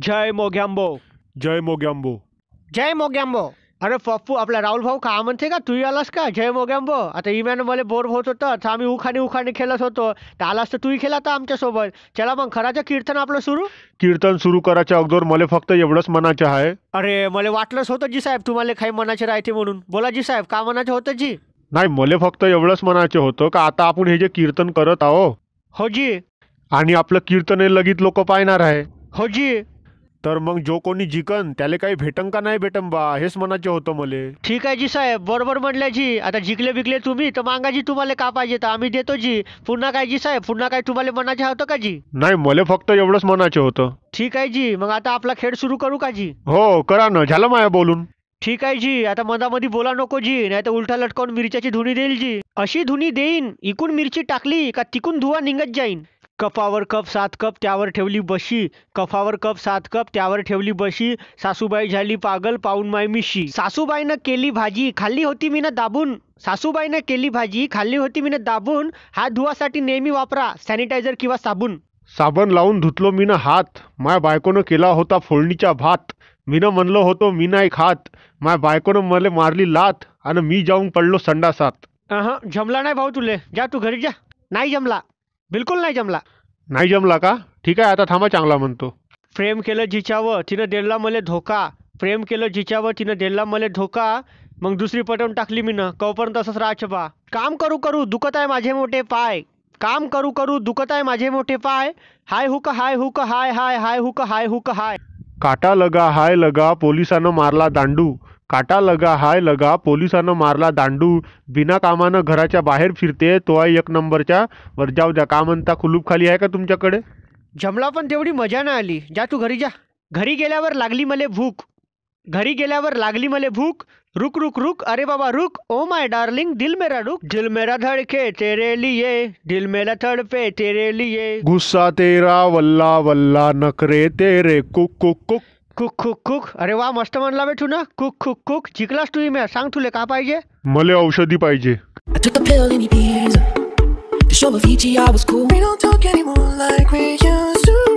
जय मोग्यांबो जय मोग्यांबो जय मोग्यांबो अरे पप्पू आपला राहुल भाऊ का म्हणते का तू आलास का जय मोग्यांबो आता इम्यानं मला बोर होत होतं तर आम्ही उखाणी उखाणी खेळत होतो तर आलास तर तूही खेळा सोबत आमच्यासोबत चला मग खराचं कीर्तन आपलं सुरू कीर्तन सुरू करायच्या अगोदर मला फक्त एवढंच मनाचे आहे अरे मला वाटलंच होतं जी साहेब तुम्हाला काही मनाचे राहते म्हणून बोला जी साहेब का मनाचं होतं जी नाही मला फक्त एवढंच मनाचे होतं का आता आपण हे जे कीर्तन करत आहो हो जी आणि आपलं कीर्तन हे लगीत लोक पाहणार आहे हो जी तर मग जो कोणी जिकन त्याला काही भेटन का नाही भेटन बा हेच मनाचे होतं मले ठीक आहे जी साहेब बरोबर म्हणले जी आता जिकले बिकले तुम्ही तर मागा जी तुम्हाला का पाहिजे तर आम्ही देतो जी पुन्हा काय जी साहेब पुन्हा काय तुम्हाला मनाचे होतं का जी नाही मला फक्त एवढंच मनाचे होतं ठीक आहे जी मग आता आपला खेळ सुरू करू का जी हो करा ना झालं माया बोलून ठीक आहे जी आता मधामध्ये बोला नको जी नाही तर उलटा लटकावून मिरच्याची धुणी देईल जी अशी धुणी देईन इकून मिरची टाकली का तिकून धुवा निघत जाईन कफावर कप सात कप त्यावर ठेवली बशी कफावर कप सात कप त्यावर ठेवली बशी सासूबाई झाली पागल पाहून माय मिशी सासूबाईनं केली भाजी खाल्ली होती मी ना दाबून सासूबाईनं केली भाजी खाल्ली होती मी ना दाबून हात धुवासाठी नेहमी वापरा सॅनिटायझर किंवा साबून साबण लावून धुतलो ना हात माय बायकोनं केला होता फोडणीचा भात मीनं म्हणलो होतो मी नाही खात माय बायकोनं मले मारली लात आणि मी जाऊन पडलो संडासात जमला नाही भाऊ तुले जा तू घरी जा नाही जमला बिलकुल नाही जमला नाही जमला का ठीक आहे आता थांबा चांगला म्हणतो प्रेम केलं जिच्यावर तिनं दिला मले धोका प्रेम केलं जिच्यावर तिनं दिला मले धोका मग दुसरी पटवून टाकली मी ना कवपर्यंत तसंच राहायचं बा काम करू करू दुखत आहे माझे मोठे पाय काम करू करू दुखत आहे माझे मोठे पाय हाय हुक हाय हुक हाय हाय हाय हुक हाय हुक हाय काटा लगा हाय लगा पोलिसानं मारला दांडू काटा लगा हाय लगा पोलिसानं मारला दांडू बिनाकामानं घराच्या बाहेर फिरते तो आहे एक नंबरच्या वर जाऊ द्या का म्हणता खुलूप खाली आहे का तुमच्याकडे जमला पण तेवढी मजा नाही आली जा तू घरी जा घरी गेल्यावर लागली मले भूक घरी गेल्यावर लागली मले भूक रुक रुक रुक अरे बाबा रुक ओ माय डार्लिंग दिल मेरा रुक दिल मेरा धड़के तेरे लिए दिल मेरा धड़पे तेरे लिए गुस्सा तेरा वल्ला वल्ला नखरे तेरे कुक कुक कुक कुक कुक कुक अरे वा मस्त म्हणला बे ना कुक कुक कुक जिंकलास तू इम्या सांग तुले का पाहिजे मले औषधी पाहिजे I took the pill and he beers To show of Fiji I was cool We don't talk anymore like we used to